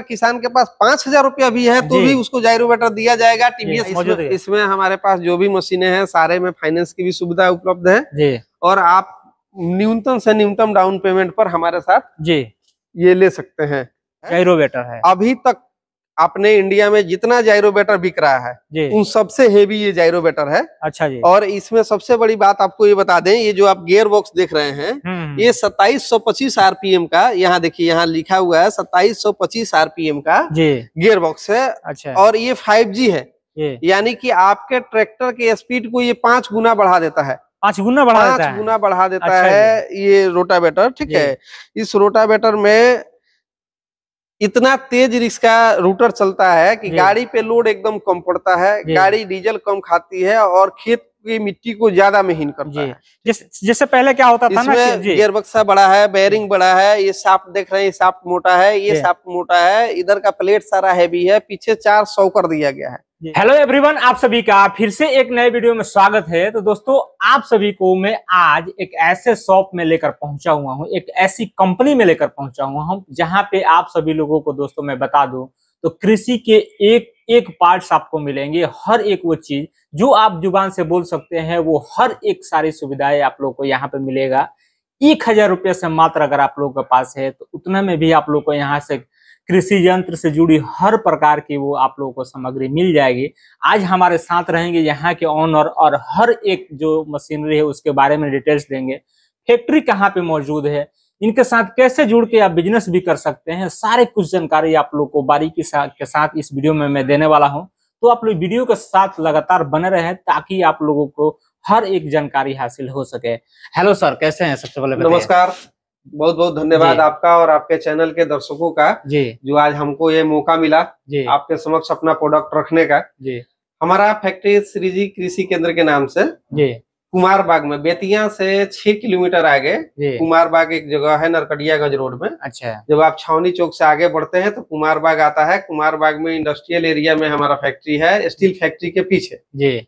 अगर किसान के पास पांच हजार रूपया भी है तो भी उसको जायरोमीटर दिया जाएगा टीवीएस इसमें, हमारे पास जो भी मशीनें हैं सारे में फाइनेंस की भी सुविधा उपलब्ध है और आप न्यूनतम से न्यूनतम डाउन पेमेंट पर हमारे साथ जी ये ले सकते हैं जायरोमीटर है अभी तक आपने इंडिया में जितना जायरोबेटर बिक रहा है उन सबसे हेवी ये जायरोबेटर है अच्छा जी और इसमें सबसे बड़ी बात आपको ये बता दें ये जो आप गेयर बॉक्स देख रहे हैं हम्म, हम्म, हम्म। ये सौ पी आरपीएम का यहाँ देखिए यहाँ लिखा हुआ है सौ पच्चीस आरपीएम का गेयर बॉक्स है अच्छा और ये जी है यानी की आपके ट्रैक्टर के स्पीड को ये पांच गुना बढ़ा देता है पांच गुना गुना बढ़ा देता अच्छा है ये रोटावेटर ठीक है इस रोटावेटर में इतना तेज इसका रूटर चलता है कि गाड़ी पे लोड एकदम कम पड़ता है गाड़ी डीजल कम खाती है और खेत की मिट्टी को ज्यादा महीन करता है जैसे पहले क्या होता था ना गियर बक्सा बड़ा है बेयरिंग बड़ा है ये साफ देख रहे हैं साफ मोटा है ये साफ मोटा है इधर का प्लेट सारा हैवी है पीछे चार सौ कर दिया गया है हेलो एवरीवन आप सभी का फिर से एक नए वीडियो में स्वागत है तो दोस्तों आप सभी को मैं आज एक ऐसे शॉप में लेकर पहुंचा हुआ हूं एक ऐसी कंपनी में लेकर पहुंचा हुआ हूं जहां पे आप सभी लोगों को दोस्तों मैं बता दूं तो कृषि के एक एक पार्ट्स आपको मिलेंगे हर एक वो चीज जो आप जुबान से बोल सकते हैं वो हर एक सारी सुविधाएं आप लोग को यहाँ पे मिलेगा एक हजार रुपये से मात्र अगर आप लोगों के पास है तो उतना में भी आप लोग को यहाँ से कृषि यंत्र से जुड़ी हर प्रकार की वो आप लोगों को सामग्री मिल जाएगी आज हमारे साथ रहेंगे यहाँ के ऑनर और हर एक जो मशीनरी है उसके बारे में डिटेल्स देंगे फैक्ट्री कहाँ पे मौजूद है इनके साथ कैसे जुड़ के आप बिजनेस भी कर सकते हैं सारे कुछ जानकारी आप लोग को बारीकी के साथ इस वीडियो में मैं देने वाला हूँ तो आप लोग वीडियो के साथ लगातार बने रहे ताकि आप लोगों को हर एक जानकारी हासिल हो सके हेलो सर कैसे हैं सबसे पहले नमस्कार बहुत बहुत धन्यवाद आपका और आपके चैनल के दर्शकों का जी जो आज हमको ये मौका मिला जी आपके समक्ष अपना प्रोडक्ट रखने का जी हमारा फैक्ट्री श्री जी कृषि केंद्र के नाम से जी कुमार बाग में बेतिया से छह किलोमीटर आगे कुमार बाग एक जगह है नरकटियागंज रोड में अच्छा जब आप छावनी चौक से आगे बढ़ते हैं तो कुमार बाग आता है कुमार बाग में इंडस्ट्रियल एरिया में हमारा फैक्ट्री है स्टील फैक्ट्री के पीछे जी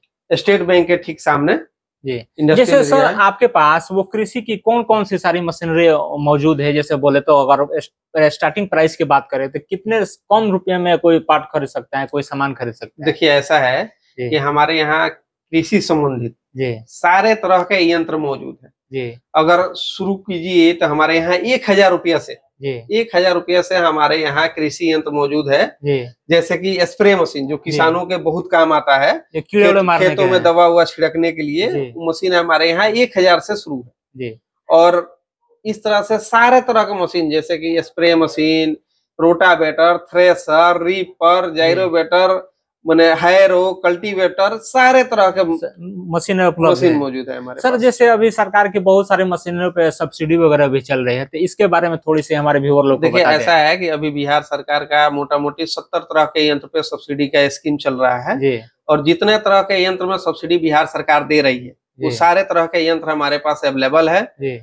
स्टेट बैंक के ठीक सामने जी जैसे सर आपके पास वो कृषि की कौन कौन सी सारी मशीनरी मौजूद है जैसे बोले तो अगर स्टार्टिंग प्राइस की बात करें तो कितने कम रुपये में कोई पार्ट खरीद सकता है कोई सामान खरीद सकता है देखिए ऐसा है कि हमारे यहाँ कृषि संबंधित जी सारे तरह के यंत्र मौजूद है जी अगर शुरू कीजिए तो हमारे यहाँ एक हजार रुपया से एक हजार रुपया से हमारे यहाँ कृषि यंत्र मौजूद है जैसे कि स्प्रे मशीन जो किसानों के बहुत काम आता है खेतों में दवा हुआ छिड़कने के लिए मशीन हमारे यहाँ एक हजार से शुरू है और इस तरह से सारे तरह के मशीन जैसे कि spray machine rotavator thresher reaper gyrovator मैंने हैरो कल्टीवेटर सारे तरह के मशीनें उपलब्ध मशीन मौजूद है हमारे सर जैसे अभी सरकार की बहुत सारी मशीनों पे सब्सिडी वगैरह भी चल रही है तो इसके बारे में थोड़ी सी हमारे व्यूअर लोग देखिए ऐसा है कि अभी बिहार सरकार का मोटा मोटी सत्तर तरह के यंत्र पे सब्सिडी का स्कीम चल रहा है और जितने तरह के यंत्र में सब्सिडी बिहार सरकार दे रही है वो सारे तरह के यंत्र हमारे पास अवेलेबल है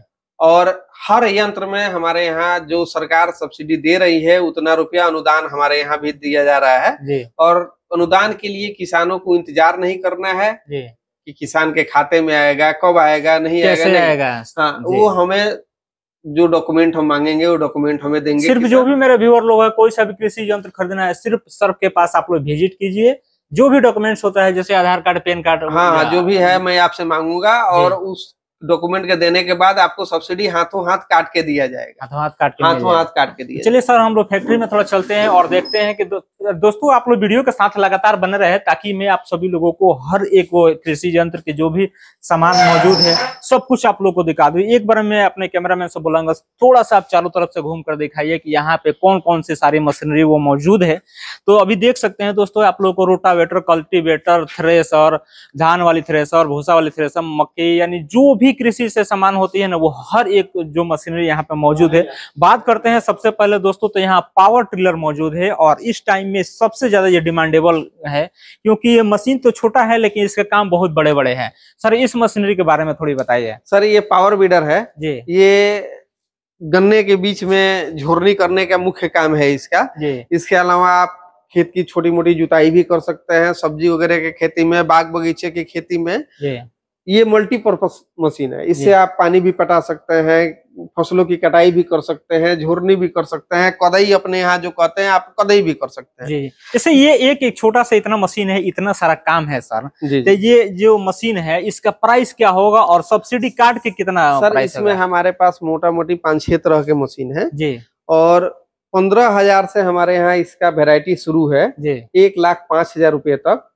और हर यंत्र में हमारे यहाँ जो सरकार सब्सिडी दे रही है उतना रुपया अनुदान हमारे यहाँ भी दिया जा रहा है और अनुदान के लिए किसानों को इंतजार नहीं करना है कि किसान के खाते में आएगा कब आएगा नहीं आएगा, नहीं। आएगा हाँ वो हमें जो डॉक्यूमेंट हम मांगेंगे वो डॉक्यूमेंट हमें देंगे सिर्फ जो भी मेरे व्यूअर लोग है कोई सा भी कृषि यंत्र खरीदना है सिर्फ सर्व के पास आप लोग विजिट कीजिए जो भी डॉक्यूमेंट्स होता है जैसे आधार कार्ड पैन कार्ड हाँ जो भी है मैं आपसे मांगूंगा और उस डॉक्यूमेंट के देने के बाद आपको सब्सिडी हाथों हाथ काट के दिया जाएगा हाथों हाथ काट के हाथों हाथ काट के दिया चलिए सर हम लोग फैक्ट्री में थोड़ा चलते हैं और देखते हैं कि दो, दोस्तों आप लोग वीडियो के साथ लगातार बने रहे ताकि मैं आप सभी लोगों को हर एक वो कृषि यंत्र के जो भी सामान मौजूद है सब कुछ आप लोग को दिखा दू एक बार मैं अपने कैमरा मैन से बोलाऊंगा थोड़ा सा आप चारों तरफ से घूम कर दिखाइए की यहाँ पे कौन कौन से सारी मशीनरी वो मौजूद है तो अभी देख सकते हैं दोस्तों आप लोग को रोटावेटर कल्टीवेटर थ्रेसर धान वाली थ्रेसर भूसा वाली थ्रेसर मक्के यानी जो भी भी कृषि से समान होती है ना वो हर एक जो मशीनरी यहाँ पे मौजूद है बात करते हैं सबसे पहले दोस्तों तो यहाँ पावर ट्रिलर मौजूद है और इस टाइम में सबसे ज्यादा ये डिमांडेबल है क्योंकि ये मशीन तो छोटा है लेकिन इसके काम बहुत बड़े बड़े हैं सर इस मशीनरी के बारे में थोड़ी बताइए सर ये पावर बीडर है जी ये गन्ने के बीच में झोरनी करने का मुख्य काम है इसका जी इसके अलावा आप खेत की छोटी मोटी जुताई भी कर सकते हैं सब्जी वगैरह के खेती में बाग बगीचे की खेती में ये मल्टीपर्पज मशीन है इससे आप पानी भी पटा सकते हैं फसलों की कटाई भी कर सकते हैं झोरनी भी कर सकते हैं कदई अपने यहाँ जो कहते हैं आप कदई भी कर सकते हैं जैसे ये एक एक छोटा सा इतना मशीन है इतना सारा काम है सर तो ये जो मशीन है इसका प्राइस क्या होगा और सब्सिडी काट के कितना सर इसमें हमारे पास मोटा मोटी पांच छह तरह के मशीन है जी और पंद्रह हजार से हमारे यहाँ इसका वेरायटी शुरू है एक लाख पांच हजार रुपए तक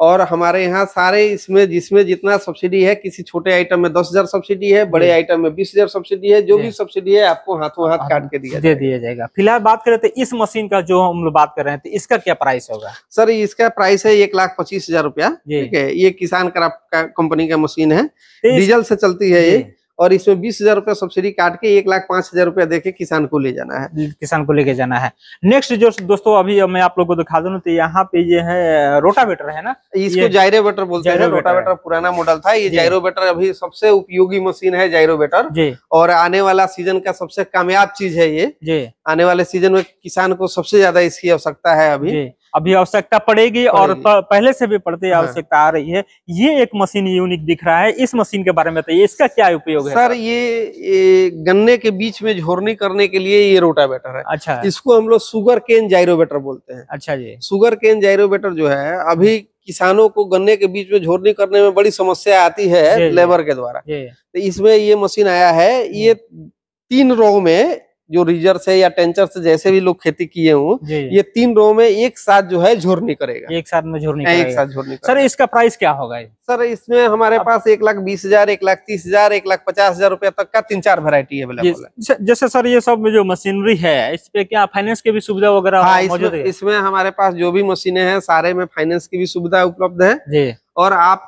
और हमारे यहाँ सारे इसमें जिसमें जितना सब्सिडी है किसी छोटे आइटम में दस हजार सब्सिडी है बड़े आइटम में बीस हजार सब्सिडी है जो भी सब्सिडी है आपको हाथों हाथ हाँ, काट के दिया दे दिया जाएगा फिलहाल बात करें तो इस मशीन का जो हम लोग बात कर रहे हैं तो इसका क्या प्राइस होगा सर इसका प्राइस है एक लाख पच्चीस हजार रूपया ठीक है ये किसान क्राफ्ट कंपनी का मशीन है डीजल तो से चलती है ये और इसमें बीस हजार रुपया सब्सिडी काट के एक लाख पांच हजार रूपया देके किसान को ले जाना है किसान को लेके जाना है नेक्स्ट जो दोस्तों अभी मैं आप लोग को दिखा दू तो यहाँ पे ये है रोटावेटर है ना इसको जायरोवेटर बोलते हैं रोटावेटर पुराना मॉडल था ये जायरोवेटर अभी सबसे उपयोगी मशीन है जायरोवेटर और आने वाला सीजन का सबसे कामयाब चीज है ये आने वाले सीजन में किसान को सबसे ज्यादा इसकी आवश्यकता है अभी अभी आवश्यकता पड़ेगी और पहले से भी पड़ती हाँ। आवश्यकता आ रही है ये एक मशीन यूनिक दिख रहा है इस मशीन के बारे में बताइए इसका क्या उपयोग है सर ये, गन्ने के बीच में झोरनी करने के लिए ये रोटावेटर है अच्छा इसको हम लोग सुगर केन जायरोवेटर बोलते हैं अच्छा जी सुगर केन जायरोवेटर जो है अभी किसानों को गन्ने के बीच में झोरनी करने में बड़ी समस्या आती है लेबर के द्वारा तो इसमें ये मशीन आया है ये तीन रो में जो रीजर से या टेंचर से जैसे भी लोग खेती किए हूँ ये तीन रो में एक साथ जो है झोरनी करेगा एक साथ में झोरनी हाँ, एक साथ झोरनी सर इसका प्राइस क्या होगा सर इसमें हमारे पास एक लाख बीस हजार एक लाख तीस हजार एक लाख पचास हजार रुपया तक का तीन चार वेरायटी अवेलेबल है जैसे सर ये सब जो मशीनरी है इस पे क्या फाइनेंस की भी सुविधा वगैरह हाँ, इसमें, हमारे पास जो भी मशीनें हैं सारे में फाइनेंस की भी सुविधा उपलब्ध है और आप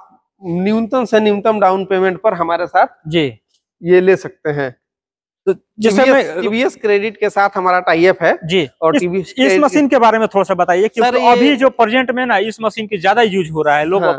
न्यूनतम से न्यूनतम डाउन पेमेंट पर हमारे साथ जी ये ले सकते हैं तो टीवीएस क्रेडिट के साथ हमारा टाइप है जी और टीवी इस, इस मशीन के बारे में थोड़ा सा बताइए क्योंकि तो अभी जो प्रेजेंट में ना इस मशीन की ज्यादा यूज हो रहा है लोग हाँ।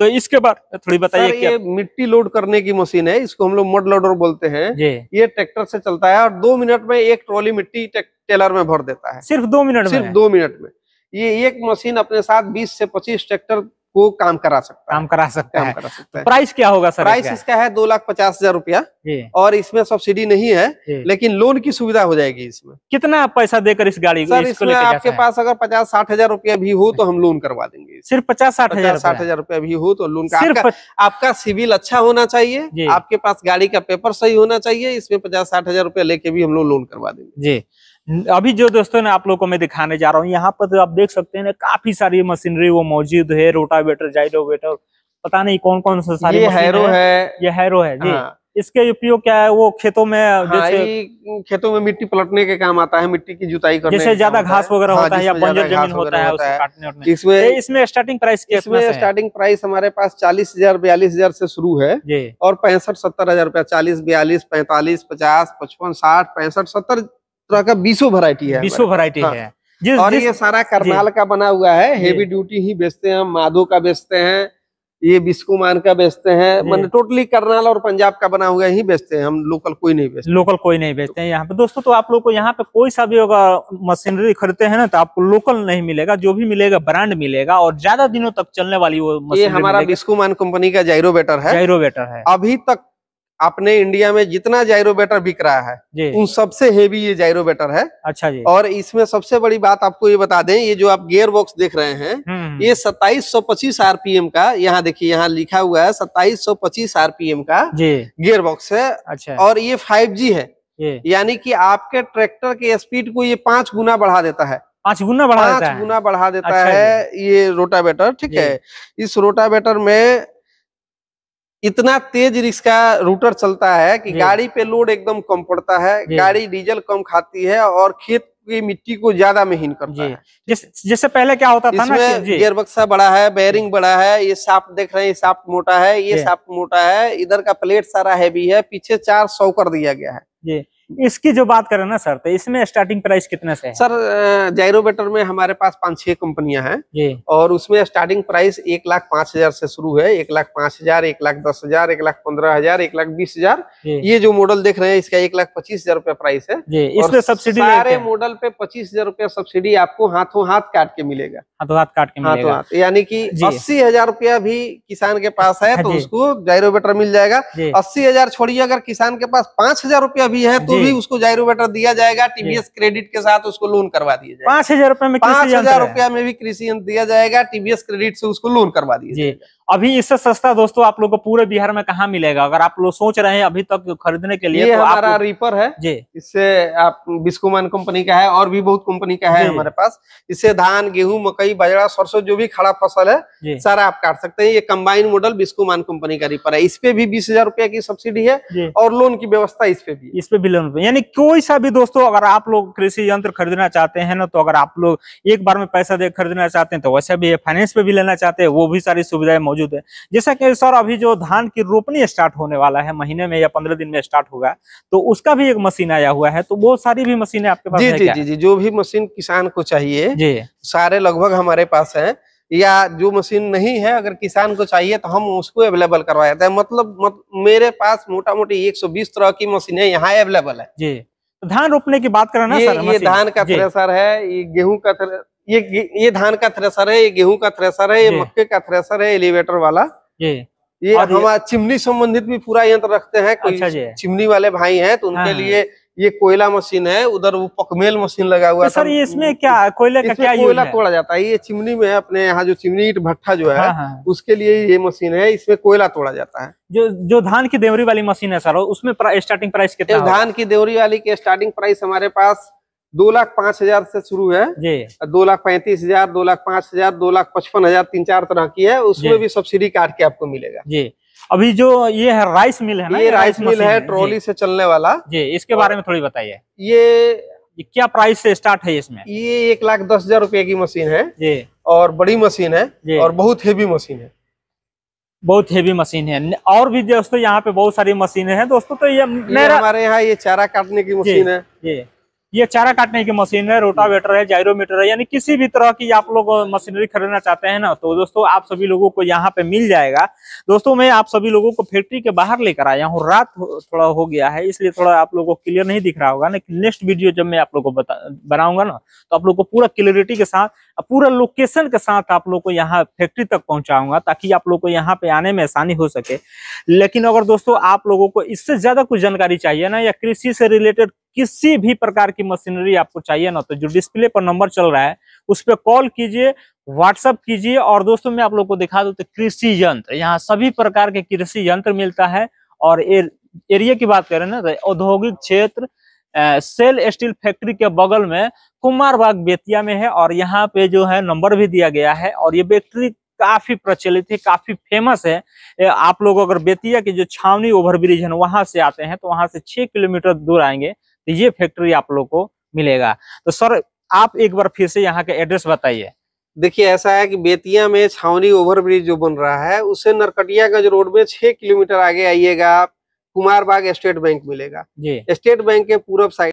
तो इसके बाद थोड़ी बताइए ये मिट्टी लोड करने की मशीन है इसको हम लोग मड लोडर बोलते हैं ये ट्रैक्टर से चलता है और दो मिनट में एक ट्रॉली मिट्टी टेलर में भर देता है सिर्फ दो मिनट सिर्फ दो मिनट में ये एक मशीन अपने साथ बीस से पच्चीस ट्रैक्टर को काम करा सकता काम करा सकता काम है करा सकता है प्राइस क्या होगा सर प्राइस इसका है दो लाख पचास हजार रूपया और इसमें सब्सिडी नहीं है लेकिन लोन की सुविधा हो जाएगी इसमें कितना पैसा देकर इस गाड़ी सर इसमें आपके पास अगर पचास साठ हजार रूपया भी हो तो हम लोन करवा देंगे सिर्फ पचास साठ हजार साठ हजार रूपया भी हो तो लोन का आपका सिविल अच्छा होना चाहिए आपके पास गाड़ी का पेपर सही होना चाहिए इसमें पचास साठ हजार रूपया लेके भी हम लोग लोन करवा देंगे जी अभी जो दोस्तों ने आप लोगों को मैं दिखाने जा रहा हूँ यहाँ पर तो आप देख सकते हैं काफी सारी मशीनरी वो मौजूद है रोटावेटर जाइरोवेटर पता नहीं कौन कौन सा सारी ये हैरो है, है ये हैरो है जी हाँ। इसके उपयोग क्या है वो खेतों में हाँ, जैसे खेतों में मिट्टी पलटने के काम आता है मिट्टी की जुताई करने जैसे ज्यादा घास वगैरह होता हाँ, है या बंजर जमीन होता है उसे इसमें तो इसमें स्टार्टिंग प्राइस इसमें स्टार्टिंग प्राइस हमारे पास चालीस हजार बयालीस हजार से शुरू है और पैंसठ सत्तर हजार रूपया चालीस बयालीस पैंतालीस पचास पचपन साठ पैंसठ सत्तर तरह का बीसों वरायटी है बीसों वरायटी हाँ। है जिस, और जिस, ये सारा करनाल का बना हुआ है हेवी ड्यूटी ही बेचते हैं माधो का बेचते हैं ये बिस्कुमान का बेचते हैं मतलब टोटली करनाल और पंजाब का बना हुआ ही बेचते हैं हम लोकल कोई नहीं बेचते लोकल कोई नहीं बेचते हैं यहाँ पे दोस्तों तो आप लोग को यहाँ पे कोई सा भी होगा मशीनरी खरीदते हैं ना तो आपको लोकल नहीं मिलेगा जो भी मिलेगा ब्रांड मिलेगा और ज्यादा दिनों तक चलने वाली वो ये हमारा बिस्कुमान कंपनी का जायरो है जायरो है अभी तक अपने इंडिया में जितना जायरो बैटर बिक रहा है उन सबसे हेवी ये जायरो बैटर है अच्छा जी और इसमें सबसे बड़ी बात आपको ये बता दें ये जो आप गेयर बॉक्स देख रहे हैं हम्म, हम्म, हम्म। ये सत्ताईस सौ पी आरपीएम का यहाँ देखिए यहाँ लिखा हुआ है सौ पच्चीस आरपीएम का गेयर बॉक्स है अच्छा और ये जी है यानी की आपके ट्रैक्टर के स्पीड को ये पांच गुना बढ़ा देता है पांच गुना बढ़ा देता है गुना बढ़ा देता अच्छा है ये रोटावेटर ठीक है इस रोटावेटर में इतना तेज इसका रूटर चलता है कि गाड़ी पे लोड एकदम कम पड़ता है गाड़ी डीजल कम खाती है और खेत की मिट्टी को ज्यादा महीन करता है जैसे पहले क्या होता था ना गियर बक्सा बड़ा है बेयरिंग बड़ा है ये साफ देख रहे हैं ये साफ मोटा है ये साफ मोटा है इधर का प्लेट सारा हैवी है पीछे चार सौ कर दिया गया है इसकी जो बात करें ना सर तो इसमें स्टार्टिंग प्राइस कितने से है? सर जायरोटर में हमारे पास पांच छह कंपनियां हैं और उसमें स्टार्टिंग प्राइस एक लाख पांच हजार से शुरू है एक लाख पांच हजार एक लाख दस हजार एक लाख पंद्रह हजार एक लाख बीस हजार ये जो मॉडल देख रहे हैं इसका एक लाख पच्चीस हजार रूपया प्राइस है इसमें सब्सिडी सारे मॉडल पे पच्चीस हजार रूपया सब्सिडी आपको हाथों हाथ काट के मिलेगा हाथों हाथ काट के हाथों हाथ यानी की अस्सी हजार रूपया भी किसान के पास है तो उसको जायरो मिल जाएगा अस्सी हजार छोड़िए अगर किसान के पास पांच हजार रूपया भी है तो उसको भी उसको जायरोवेटर दिया जाएगा टीबीएस क्रेडिट के साथ उसको लोन करवा दिया जाएगा पांच हजार रुपए में पांच हजार रुपया में भी कृषि यंत्र दिया जाएगा टीबीएस क्रेडिट से उसको लोन करवा दिया जाएगा अभी इससे सस्ता दोस्तों आप लोग को पूरे बिहार में कहा मिलेगा अगर आप लोग सोच रहे हैं अभी तक खरीदने के लिए ये तो हमारा आप... रीपर है जी इससे आप बिस्कुमान कंपनी का है और भी बहुत कंपनी का है हमारे पास इससे धान गेहूं मकई बाजरा सरसों जो भी खड़ा फसल है सारा आप काट सकते हैं ये कंबाइन मॉडल बिस्कुमान कंपनी का रीपर है इसपे भी बीस हजार रुपया की सब्सिडी है और लोन की व्यवस्था इस पे भी इस पे भी लोन यानी कोई सा भी दोस्तों अगर आप लोग कृषि यंत्र खरीदना चाहते हैं ना तो अगर आप लोग एक बार में पैसा दे खरीदना चाहते हैं तो वैसे भी फाइनेंस पे भी लेना चाहते हैं वो भी सारी सुविधाएं मौजूद मौजूद है जैसा कि सर अभी जो धान की रोपनी स्टार्ट होने वाला है महीने में या पंद्रह दिन में स्टार्ट होगा तो उसका भी एक मशीन आया हुआ है तो वो सारी भी मशीनें आपके पास जी जी जी जी जो भी मशीन किसान को चाहिए जी सारे लगभग हमारे पास है या जो मशीन नहीं है अगर किसान को चाहिए तो हम उसको अवेलेबल करवा देते हैं मतलब मत, मेरे पास मोटा मोटी 120 तरह की मशीनें यहाँ अवेलेबल है जी तो धान रोपने की बात करना ये, सर ये धान का थ्रेसर है ये गेहूं का ये ये धान का थ्रेसर है ये गेहूं का थ्रेसर है ये मक्के का थ्रेसर है एलिवेटर वाला जी ये हमारा चिमनी संबंधित भी पूरा यंत्र रखते हैं कोई अच्छा चिमनी वाले भाई हैं तो उनके हाँ, हाँ। लिए ये कोयला मशीन है उधर वो पकमेल मशीन लगा हुआ है तो सर ये इसमें क्या कोयला का क्या कोयला तोड़ा जाता है ये चिमनी में अपने यहाँ जो चिमनी ईट भट्टा जो है हाँ, हाँ। उसके लिए ये मशीन है इसमें कोयला तोड़ा जाता है जो जो धान की देवरी वाली मशीन है सर उसमें स्टार्टिंग प्राइस कितना धान की देवरी वाली की स्टार्टिंग प्राइस हमारे पास दो लाख पांच हजार से शुरू है जी दो लाख पैंतीस हजार दो लाख पांच हजार दो लाख पचपन हजार तीन चार तरह की है उसमें भी सब्सिडी काट के आपको मिलेगा जी अभी जो ये है राइस मिल है ना ये राइस, राइस मिल है ट्रॉली से चलने वाला जी इसके बारे में थोड़ी बताइए ये क्या प्राइस से स्टार्ट है इसमें ये एक लाख दस हजार रूपए की मशीन है जी और बड़ी मशीन है और बहुत हेवी मशीन है बहुत हेवी मशीन है और भी दोस्तों यहाँ पे बहुत सारी मशीनें हैं दोस्तों तो ये हमारे यहाँ ये चारा काटने की मशीन है ये चारा काटने की मशीन है रोटावेटर है जायरोमीटर है यानी किसी भी तरह की आप लोग मशीनरी खरीदना चाहते हैं ना तो दोस्तों आप सभी लोगों को यहाँ पे मिल जाएगा दोस्तों मैं आप सभी लोगों को फैक्ट्री के बाहर लेकर आया हूँ रात थोड़ा हो गया है इसलिए थोड़ा आप लोगों को क्लियर नहीं दिख रहा होगा ना नेक्स्ट वीडियो जब मैं आप लोग को बनाऊंगा ना तो आप लोग को पूरा क्लियरिटी के साथ पूरा लोकेशन के साथ आप लोग को यहाँ फैक्ट्री तक पहुंचाऊंगा ताकि आप लोग को यहाँ पे आने में आसानी हो सके लेकिन अगर दोस्तों आप लोगों को इससे ज्यादा कुछ जानकारी चाहिए ना या कृषि से रिलेटेड किसी भी प्रकार की मशीनरी आपको चाहिए ना तो जो डिस्प्ले पर नंबर चल रहा है उस पर कॉल कीजिए व्हाट्सअप कीजिए और दोस्तों मैं आप लोग को दिखा दू तो कृषि यंत्र यहाँ सभी प्रकार के कृषि यंत्र मिलता है और एर, एरिया की बात करें ना तो औद्योगिक क्षेत्र सेल स्टील फैक्ट्री के बगल में कुमार बाग बेतिया में है और यहाँ पे जो है नंबर भी दिया गया है और ये बैक्ट्री काफी प्रचलित है काफी फेमस है आप लोग अगर बेतिया के जो छावनी ओवरब्रिज है वहां से आते हैं तो वहां से छह किलोमीटर दूर आएंगे तो ये फैक्ट्री आप लोग को मिलेगा तो सर आप एक बार फिर से यहाँ का एड्रेस बताइए देखिए ऐसा है कि बेतिया में छावनी ओवरब्रिज जो बन रहा है उसे नरकटियागंज रोड में छह किलोमीटर आगे आइएगा कुमार बाग स्टेट बैंक मिलेगा जी स्टेट बैंक के पूरब साइड